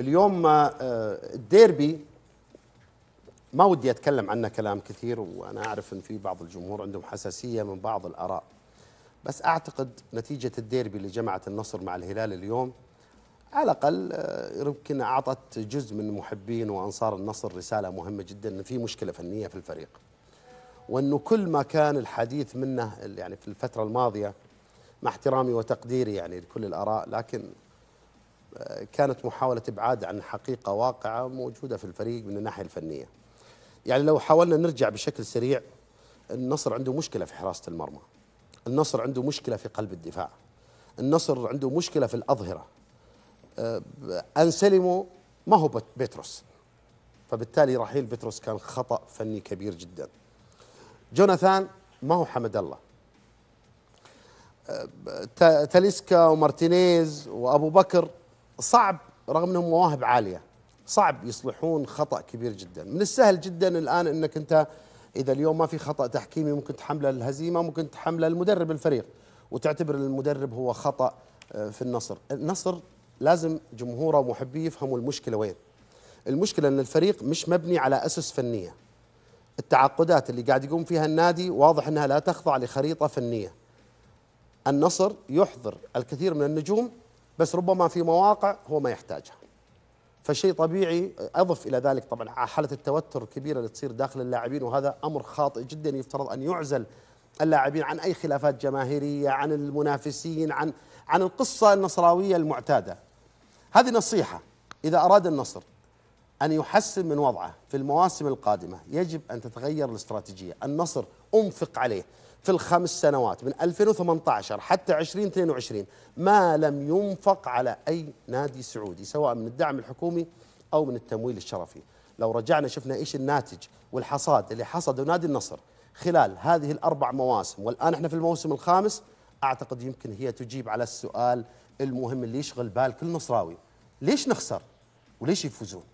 اليوم آه، الديربي ما ودي اتكلم عنه كلام كثير وانا اعرف ان في بعض الجمهور عندهم حساسيه من بعض الاراء بس اعتقد نتيجه الديربي اللي جمعت النصر مع الهلال اليوم على الاقل آه، يمكن اعطت جزء من محبين وانصار النصر رساله مهمه جدا ان في مشكله فنيه في الفريق وانه كل ما كان الحديث منه يعني في الفتره الماضيه مع احترامي وتقديري يعني لكل الاراء لكن كانت محاولة إبعاد عن حقيقة واقعة موجودة في الفريق من الناحية الفنية يعني لو حاولنا نرجع بشكل سريع النصر عنده مشكلة في حراسة المرمى النصر عنده مشكلة في قلب الدفاع النصر عنده مشكلة في الأظهرة أه، أنسلمو ما هو بيتروس فبالتالي رحيل بيتروس كان خطأ فني كبير جدا جوناثان ما هو حمد الله أه، تاليسكا ومارتينيز وابو بكر صعب رغم انهم مواهب عاليه صعب يصلحون خطا كبير جدا من السهل جدا الان انك انت اذا اليوم ما في خطا تحكيمي ممكن تحمله الهزيمه ممكن تحمله المدرب الفريق وتعتبر المدرب هو خطا آه، في النصر النصر لازم جمهوره ومحبيه يفهموا المشكله وين المشكله ان الفريق مش مبني على اسس فنيه التعاقدات اللي قاعد يقوم فيها النادي واضح انها لا تخضع لخريطه فنيه النصر يحضر الكثير من النجوم بس ربما في مواقع هو ما يحتاجها فشيء طبيعي اضف الى ذلك طبعا حاله التوتر الكبيره اللي تصير داخل اللاعبين وهذا امر خاطئ جدا يفترض ان يعزل اللاعبين عن اي خلافات جماهيريه عن المنافسين عن عن القصه النصراويه المعتاده هذه نصيحه اذا اراد النصر أن يحسن من وضعه في المواسم القادمة يجب أن تتغير الاستراتيجية النصر أنفق عليه في الخمس سنوات من 2018 حتى 2022 ما لم ينفق على أي نادي سعودي سواء من الدعم الحكومي أو من التمويل الشرفي لو رجعنا شفنا إيش الناتج والحصاد اللي حصده نادي النصر خلال هذه الأربع مواسم والآن احنا في الموسم الخامس أعتقد يمكن هي تجيب على السؤال المهم اللي يشغل بال كل نصراوي ليش نخسر وليش يفوزون